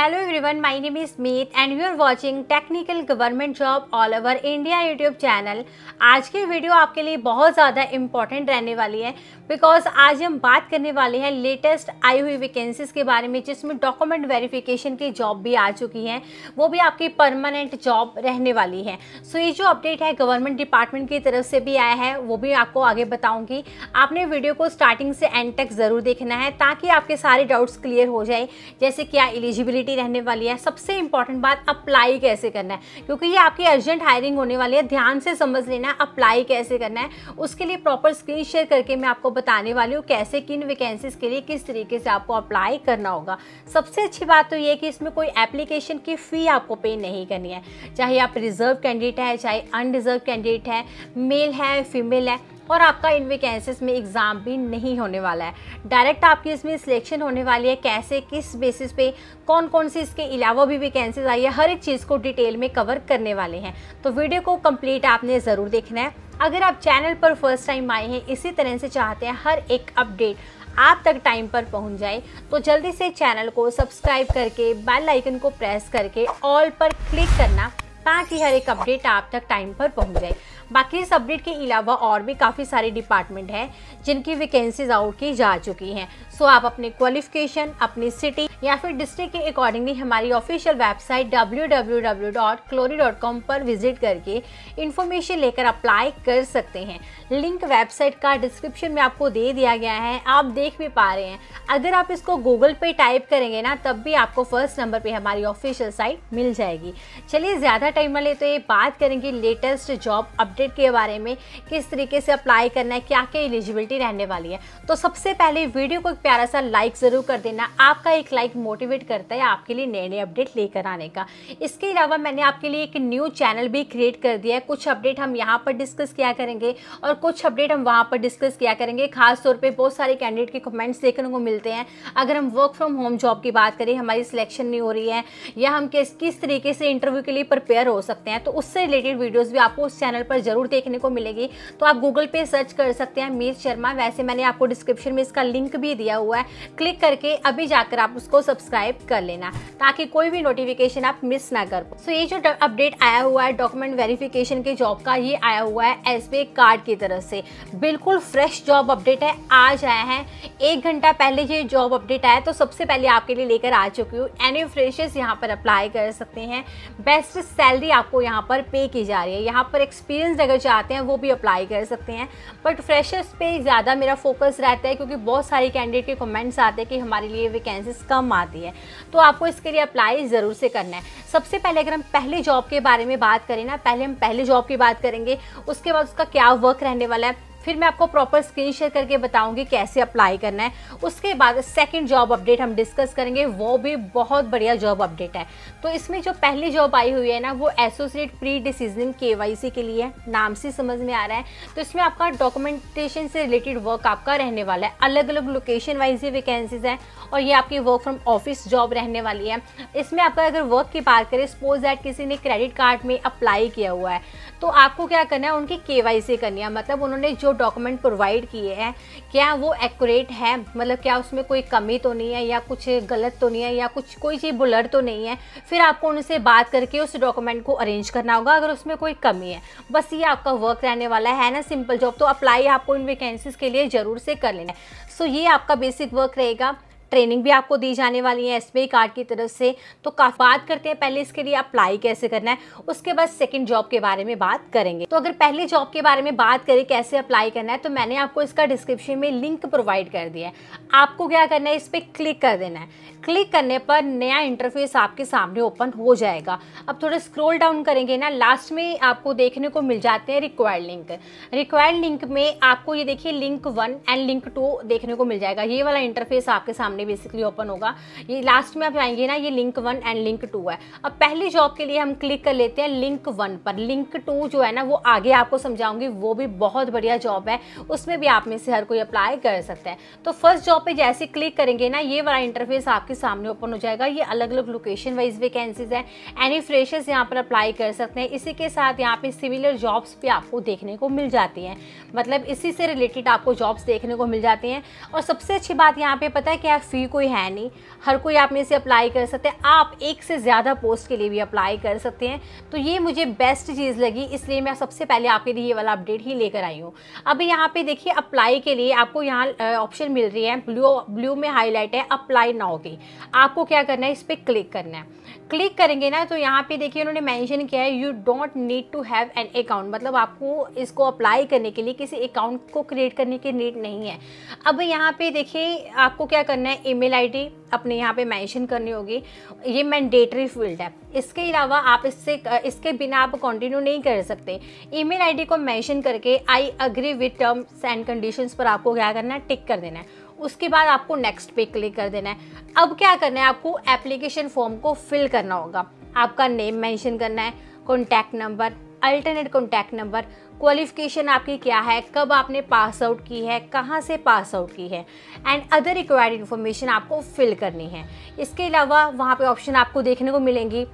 hello everyone my name is Meet and you are watching technical government job all over India YouTube channel आज की video आपके लिए बहुत ज़्यादा इम्पॉर्टेंट रहने वाली है बिकॉज आज हम बात करने वाले हैं लेटेस्ट आई हुई वैकेंसीज़ के बारे में जिसमें डॉक्यूमेंट वेरिफिकेशन की जॉब भी आ चुकी हैं वो भी आपकी परमानेंट जॉब रहने वाली है सो so, ये जो अपडेट है गवर्नमेंट डिपार्टमेंट की तरफ से भी आया है वो भी आपको आगे बताऊँगी आपने वीडियो को स्टार्टिंग से एंड तक ज़रूर देखना है ताकि आपके सारे डाउट्स क्लियर हो जाए जैसे क्या एलिजिबिलिटी वैकेंटी रहने वाली है सबसे इंपॉर्टेंट बात अप्लाई कैसे करना है क्योंकि ये आपकी अर्जेंट हायरिंग होने वाली है ध्यान से समझ लेना है अप्लाई कैसे करना है उसके लिए प्रॉपर स्क्रीन शेयर करके मैं आपको बताने वाली हूँ कैसे किन वैकेंसीज के लिए किस तरीके से आपको अप्लाई करना होगा सबसे अच्छी बात तो ये कि इसमें कोई एप्लीकेशन की फ़ी आपको पे नहीं करनी है चाहे आप रिजर्व कैंडिडेट है चाहे अनरिजर्व कैंडिडेट है मेल है फीमेल है और आपका इन वैकेंसीज में एग्ज़ाम भी नहीं होने वाला है डायरेक्ट आपकी इसमें सिलेक्शन होने वाली है कैसे किस बेसिस पे कौन कौन सी इसके अलावा भी वैकेंसीज आई है हर एक चीज़ को डिटेल में कवर करने वाले हैं तो वीडियो को कम्प्लीट आपने ज़रूर देखना है अगर आप चैनल पर फर्स्ट टाइम आए हैं इसी तरह से चाहते हैं हर एक अपडेट आप तक टाइम पर पहुंच जाए तो जल्दी से चैनल को सब्सक्राइब करके बेल आइकन को प्रेस करके ऑल पर क्लिक करना ताकि हर एक अपडेट आप तक टाइम पर पहुंच जाए बाकी इस अपडेट के अलावा और भी काफ़ी सारे डिपार्टमेंट हैं जिनकी वैकेंसीज आउट की जा चुकी हैं सो आप अपने क्वालिफिकेशन अपनी सिटी या फिर डिस्ट्रिक्ट के अकॉर्डिंगली हमारी ऑफिशियल वेबसाइट www.clori.com पर विजिट करके इन्फॉर्मेशन लेकर अप्लाई कर सकते हैं लिंक वेबसाइट का डिस्क्रिप्शन में आपको दे दिया गया है आप देख भी पा रहे हैं अगर आप इसको गूगल पे टाइप करेंगे ना तब भी आपको फर्स्ट नंबर पे हमारी ऑफिशियल साइट मिल जाएगी चलिए ज़्यादा टाइम वाले तो ये बात करेंगे लेटेस्ट जॉब अपडेट कैंडिडेट के बारे में किस तरीके से अप्लाई करना है क्या क्या एलिजिबिलिटी रहने वाली है तो सबसे पहले वीडियो को एक प्यारा सा लाइक ज़रूर कर देना आपका एक लाइक मोटिवेट करता है आपके लिए नए नए अपडेट लेकर आने का इसके अलावा मैंने आपके लिए एक न्यू चैनल भी क्रिएट कर दिया है कुछ अपडेट हम यहाँ पर डिस्कस किया करेंगे और कुछ अपडेट हम वहाँ पर डिस्कस किया करेंगे खासतौर पर बहुत सारे कैंडिडेट के कमेंट्स देखने को मिलते हैं अगर हम वर्क फ्रॉम होम जॉब की बात करें हमारी सिलेक्शन नहीं हो रही है या हम किस किस तरीके से इंटरव्यू के लिए प्रिपेयर हो सकते हैं तो उससे रिलेटेड वीडियोज़ भी आपको उस चैनल पर जरूर देखने को मिलेगी तो आप गूगल पे सर्च कर सकते हैं मीर शर्मा वैसे मैंने आपको डिस्क्रिप्शन में इसका लिंक भी दिया हुआ है क्लिक करके अभी जाकर आप उसको सब्सक्राइब कर लेना ताकि कोई भी नोटिफिकेशन आप मिस ना कर सो so, ये जो अपडेट आया हुआ है डॉक्यूमेंट वेरिफिकेशन के जॉब का ये आया हुआ है एस कार्ड की तरफ से बिल्कुल फ्रेश जॉब अपडेट है आज आया है एक घंटा पहले ये जॉब अपडेट आया तो सबसे पहले आपके लिए लेकर आ चुकी हूँ एनी फ्रेशर्स यहाँ पर अप्लाई कर सकते हैं बेस्ट सैलरी आपको यहाँ पर पे की जा रही है यहाँ पर एक्सपीरियंस अगर चाहते हैं वो भी अप्लाई कर सकते हैं बट फ्रेशर्स पे ज़्यादा मेरा फोकस रहता है क्योंकि बहुत सारे कैंडिडेट के कमेंट्स आते हैं कि हमारे लिए वैकेंसीज कम आती है तो आपको इसके लिए अप्लाई ज़रूर से करना है सबसे पहले अगर हम पहले जॉब के बारे में बात करें ना पहले हम पहले जॉब की बात करेंगे उसके बाद उसका क्या वर्क रहने वाला है फिर मैं आपको प्रॉपर स्क्रीन शेयर करके बताऊंगी कैसे अप्लाई करना है उसके बाद सेकंड जॉब अपडेट हम डिस्कस करेंगे वो भी बहुत बढ़िया जॉब अपडेट है तो इसमें जो पहली जॉब आई हुई है ना वो एसोसिएट प्री डिसीजन के के लिए नाम से समझ में आ रहा है तो इसमें आपका डॉक्यूमेंटेशन से रिलेटेड वर्क आपका रहने वाला है अलग अलग लोकेशन वाइज ये वैकेंसीज हैं और ये आपकी वर्क फ्रॉम ऑफिस जॉब रहने वाली है इसमें आपका अगर वर्क की बात करें सपोज दैट किसी ने क्रेडिट कार्ड में अप्लाई किया हुआ है तो आपको क्या करना है उनकी के करनी है मतलब उन्होंने जो डॉक्यूमेंट प्रोवाइड किए हैं क्या वो एक्यूरेट है मतलब क्या उसमें कोई कमी तो नहीं है या कुछ गलत तो नहीं है या कुछ कोई चीज़ बुलर तो नहीं है फिर आपको उनसे बात करके उस डॉक्यूमेंट को अरेंज करना होगा अगर उसमें कोई कमी है बस ये आपका वर्क रहने वाला है ना सिंपल जॉब तो अप्लाई आपको इन वैकेंसीज़ के लिए ज़रूर से कर लेना है सो ये आपका बेसिक वर्क रहेगा ट्रेनिंग भी आपको दी जाने वाली है एस कार्ड की तरफ से तो काफी बात करते हैं पहले इसके लिए अप्लाई कैसे करना है उसके बाद सेकेंड जॉब के बारे में बात करेंगे तो अगर पहले जॉब के बारे में बात करें कैसे अप्लाई करना है तो मैंने आपको इसका डिस्क्रिप्शन में लिंक प्रोवाइड कर दिया है आपको क्या करना है इस पर क्लिक कर देना है क्लिक करने पर नया इंटरफेस आपके सामने ओपन हो जाएगा अब थोड़ा स्क्रॉल डाउन करेंगे ना लास्ट में आपको देखने को मिल जाते हैं रिक्वायर्ड लिंक रिक्वायर्ड लिंक में आपको ये देखिए link one and link two देखने को मिल जाएगा ये वाला इंटरफेस आपके सामने सामने बेसिकली ओपन होगा ये लास्ट में आप आएंगे ना ये link one and link two है अब पहली जॉब के लिए हम क्लिक कर लेते हैं लिंक वन पर लिंक टू जो है ना वो आगे आपको समझाऊंगी वो भी बहुत बढ़िया जॉब है उसमें भी आप में से हर कोई अप्लाई कर सकते हैं तो फर्स्ट जॉब पे जैसे क्लिक करेंगे ना ये वाला इंटरफेस आपके सामने ओपन हो जाएगा ये अलग अलग लोकेशन वाइज वैकेंसीज है एनी फ्रेशर्स यहाँ पर अप्लाई कर सकते हैं इसी के साथ यहाँ पे सिमिलर जॉब्स भी आपको देखने को मिल जाती हैं मतलब इसी से रिलेटेड आपको जॉब्स देखने को मिल जाती हैं और सबसे अच्छी बात यहाँ पे पता है कि आप फ़ी कोई है नहीं हर कोई आप में से अप्लाई कर सकते हैं आप एक से ज़्यादा पोस्ट के लिए भी अप्लाई कर सकते हैं तो ये मुझे बेस्ट चीज़ लगी इसलिए मैं सबसे पहले आपके लिए ये वाला अपडेट ही लेकर आई हूँ अब यहाँ पे देखिए अप्लाई के लिए आपको यहाँ ऑप्शन मिल रही है ब्लू ब्लू में हाईलाइट है अप्लाई नाउ की आपको क्या करना है इस पर क्लिक करना है क्लिक करेंगे ना तो यहाँ पे देखिए उन्होंने मेंशन किया है you don't need to have an account मतलब आपको इसको अप्लाई करने के लिए किसी अकाउंट को क्रिएट करने की नीड नहीं है अब यहाँ पे देखिए आपको क्या करना है ईमेल आईडी अपने यहाँ पे मेंशन करनी होगी ये मैंडेटरी फील्ड है इसके अलावा आप इससे इसके बिना आप कंटिन्यू नहीं कर सकते ईमेल आईडी को मेंशन करके I agree with terms and conditions पर आपको क्या करना है टिक कर देना है उसके बाद आपको नेक्स्ट पे क्लिक कर देना है अब क्या करना है आपको एप्लीकेशन फॉर्म को फिल करना होगा आपका नेम मैंशन करना है contact number alternate contact number qualification आपकी क्या है कब आपने पास आउट की है कहाँ से पास आउट की है एंड अदर रिक्वायर्ड इन्फॉर्मेशन आपको फिल करनी है इसके अलावा वहाँ पे ऑप्शन आपको देखने को मिलेंगी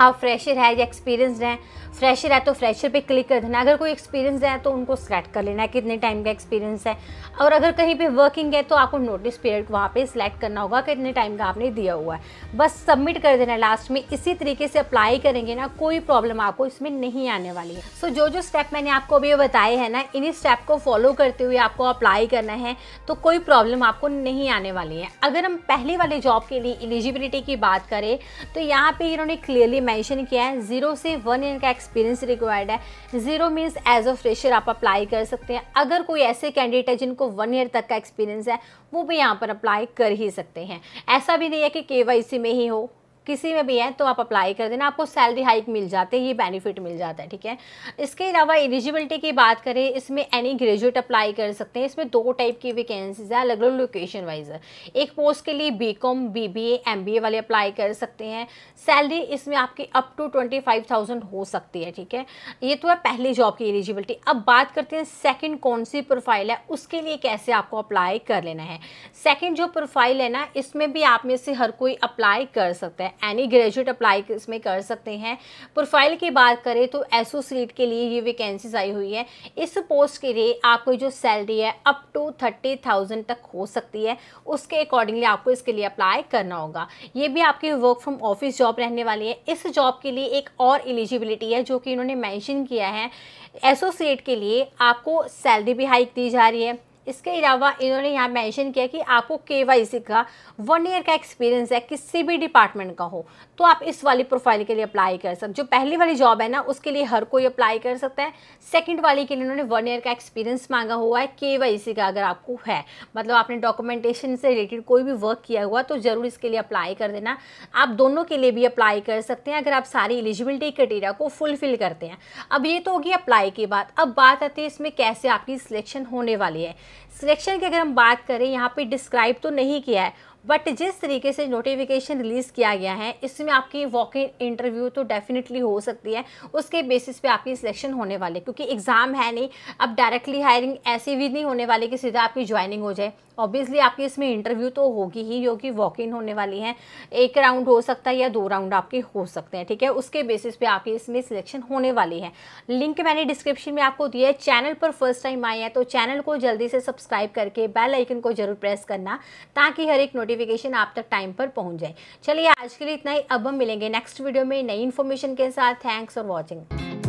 आप फ्रेशर है या एक्सपीरियंसड हैं फ्रेशर है तो फ्रेशर पे क्लिक कर देना अगर कोई एक्सपीरियंस है तो उनको सिलेक्ट कर लेना है कितने टाइम का एक्सपीरियंस है और अगर कहीं पे वर्किंग है तो आपको नोटिस पीरियड वहाँ पे सिलेक्ट करना होगा कितने टाइम का आपने दिया हुआ है बस सबमिट कर देना लास्ट में इसी तरीके से अप्लाई करेंगे ना कोई प्रॉब्लम आपको इसमें नहीं आने वाली है सो so, जो जो स्टेप मैंने आपको अभी बताए हैं ना इन्हीं स्टेप को फॉलो करते हुए आपको अप्लाई करना है तो कोई प्रॉब्लम आपको नहीं आने वाली है अगर हम पहले वाले जॉब के लिए एलिजिबिलिटी की बात करें तो यहाँ पर इन्होंने क्लियरली मेंशन किया है जीरो से वन ईयर का एक्सपीरियंस रिक्वायर्ड है zero means as a fresher आप अप्लाई कर सकते हैं अगर कोई ऐसे कैंडिडेट है जिनको वन ईयर तक का एक्सपीरियंस है वो भी यहाँ पर अप्लाई कर ही सकते हैं ऐसा भी नहीं है कि के में ही हो किसी में भी है तो आप अप्लाई कर देना आपको सैलरी हाइक मिल जाते हैं ये बेनिफिट मिल जाता है ठीक है इसके अलावा एलिजिबिलिटी की बात करें इसमें एनी ग्रेजुएट अप्लाई कर सकते हैं इसमें दो टाइप की वैकेंसीज है अलग अलग लोकेशन वाइज एक पोस्ट के लिए B Com B B A M B A वाले अप्लाई कर सकते हैं सैलरी इसमें आपकी up to twenty five thousand हो सकती है ठीक है ये तो है पहली जॉब की एलिजिबिलिटी अब बात करते हैं सेकेंड कौन सी प्रोफाइल है उसके लिए कैसे आपको अप्लाई कर लेना है सेकेंड जो प्रोफाइल है ना इसमें भी आप में से हर कोई अप्लाई कर सकता है है एनी ग्रेजुएट अप्लाई इसमें कर सकते हैं प्रोफाइल की बात करें तो एसोसिएट के लिए ये वैकेंसीज आई हुई है इस पोस्ट के लिए आपको जो सैलरी है अप टू थर्टी थाउजेंड तक हो सकती है उसके अकॉर्डिंगली आपको इसके लिए अप्लाई करना होगा ये भी आपकी वर्क फ्रॉम ऑफिस जॉब रहने वाली है इस जॉब के लिए एक और एलिजिबिलिटी है जो कि इन्होंने मैंशन किया है एसोसिएट के लिए आपको सैलरी भी हाइक दी जा रही है इसके अलावा इन्होंने यहाँ मेंशन किया कि आपको के का वन ईयर का एक्सपीरियंस है किसी भी डिपार्टमेंट का हो तो आप इस वाली प्रोफाइल के लिए अप्लाई कर सकते जो पहली वाली जॉब है ना उसके लिए हर कोई अप्लाई कर सकता है सेकंड वाली के लिए इन्होंने वन ईयर का एक्सपीरियंस मांगा हुआ है के का अगर आपको है मतलब आपने डॉक्यूमेंटेशन से रिलेटेड कोई भी वर्क किया हुआ तो ज़रूर इसके लिए अप्लाई कर देना आप दोनों के लिए भी अप्लाई कर सकते हैं अगर आप सारी एलिजिबिलिटी क्राइटेरिया को फुलफिल करते हैं अब ये तो होगी अप्लाई के बाद अब बात आती है इसमें कैसे आपकी सिलेक्शन होने वाली है सिलेक्शन की अगर हम बात करें यहाँ पे डिस्क्राइब तो नहीं किया है बट जिस तरीके से नोटिफिकेशन रिलीज़ किया गया है इसमें आपकी वॉक इन इंटरव्यू तो डेफिनेटली हो सकती है उसके बेसिस पे आपकी सिलेक्शन होने वाले क्योंकि एग्ज़ाम है नहीं अब डायरेक्टली हायरिंग ऐसी भी नहीं होने वाली कि सीधा आपकी ज्वाइनिंग हो जाए ऑब्वियसली आपकी इसमें इंटरव्यू तो होगी ही कि वॉक इन होने वाली है एक राउंड हो सकता है या दो राउंड आपके हो सकते हैं ठीक है उसके बेसिस पे आपकी इसमें सिलेक्शन होने वाली है लिंक मैंने डिस्क्रिप्शन में आपको दिया है चैनल पर फर्स्ट टाइम आए हैं तो चैनल को जल्दी से सब्सक्राइब करके बेल आइकन को जरूर प्रेस करना ताकि हर एक नोटिस नोटिफिकेशन आप तक टाइम पर पहुंच जाए चलिए आज के लिए इतना ही अब हम मिलेंगे नेक्स्ट वीडियो में नई इन्फॉर्मेशन के साथ थैंक्स फॉर वॉचिंग